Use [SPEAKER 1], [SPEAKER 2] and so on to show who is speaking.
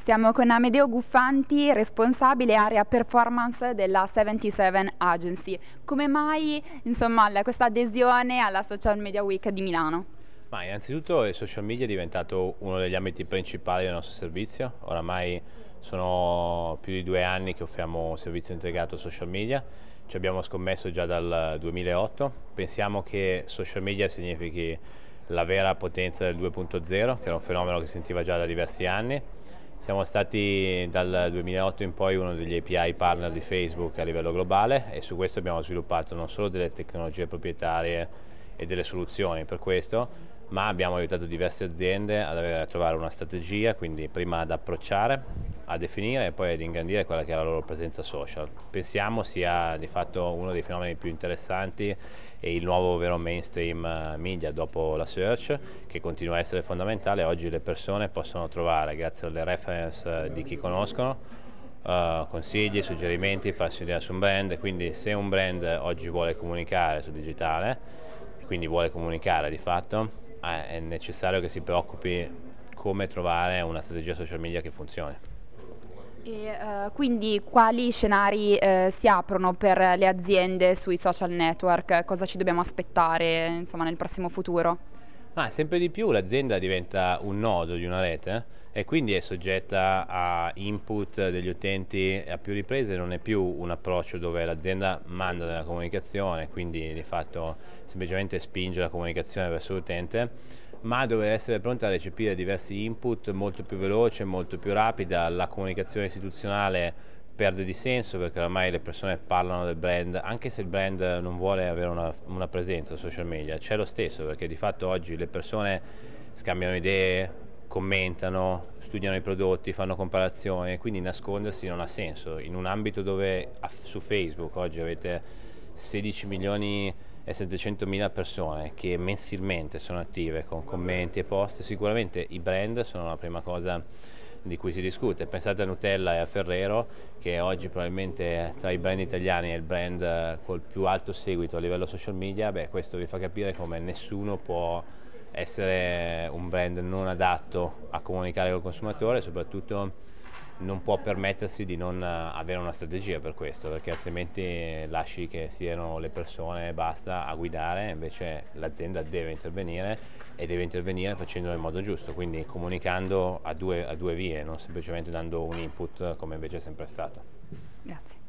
[SPEAKER 1] Stiamo con Amedeo Guffanti, responsabile area performance della 77 Agency. Come mai insomma, questa adesione alla Social Media Week di Milano?
[SPEAKER 2] Ma innanzitutto il social media è diventato uno degli ambiti principali del nostro servizio, oramai sono più di due anni che offriamo un servizio integrato social media, ci abbiamo scommesso già dal 2008, pensiamo che social media significhi la vera potenza del 2.0, che era un fenomeno che sentiva già da diversi anni, siamo stati dal 2008 in poi uno degli API partner di Facebook a livello globale e su questo abbiamo sviluppato non solo delle tecnologie proprietarie e delle soluzioni per questo, ma abbiamo aiutato diverse aziende ad avere, a trovare una strategia, quindi prima ad approcciare a definire e poi ad ingrandire quella che è la loro presenza social. Pensiamo sia di fatto uno dei fenomeni più interessanti e il nuovo vero mainstream eh, media dopo la search che continua a essere fondamentale. Oggi le persone possono trovare, grazie alle reference eh, di chi conoscono, Uh, consigli, suggerimenti, farsi un'idea su un brand, quindi se un brand oggi vuole comunicare su digitale, quindi vuole comunicare di fatto, è necessario che si preoccupi come trovare una strategia social media che funzioni.
[SPEAKER 1] E, uh, quindi quali scenari uh, si aprono per le aziende sui social network? Cosa ci dobbiamo aspettare insomma, nel prossimo futuro?
[SPEAKER 2] Ah, sempre di più l'azienda diventa un nodo di una rete eh, e quindi è soggetta a input degli utenti a più riprese, non è più un approccio dove l'azienda manda della comunicazione, quindi di fatto semplicemente spinge la comunicazione verso l'utente ma doveva essere pronta a recepire diversi input molto più veloce, molto più rapida, la comunicazione istituzionale perde di senso perché ormai le persone parlano del brand, anche se il brand non vuole avere una, una presenza social media, c'è lo stesso perché di fatto oggi le persone scambiano idee, commentano, studiano i prodotti, fanno comparazioni, quindi nascondersi non ha senso. In un ambito dove su Facebook oggi avete 16 milioni e 700 mila persone che mensilmente sono attive con commenti e post, sicuramente i brand sono la prima cosa di cui si discute. Pensate a Nutella e a Ferrero, che oggi probabilmente tra i brand italiani è il brand eh, col più alto seguito a livello social media, beh, questo vi fa capire come nessuno può essere un brand non adatto a comunicare col consumatore, soprattutto non può permettersi di non eh, avere una strategia per questo, perché altrimenti lasci che siano le persone e basta a guidare, invece l'azienda deve intervenire e deve intervenire facendolo nel modo giusto, quindi comunicando a due, a due vie, non semplicemente dando un input come invece è sempre stato.
[SPEAKER 1] Grazie.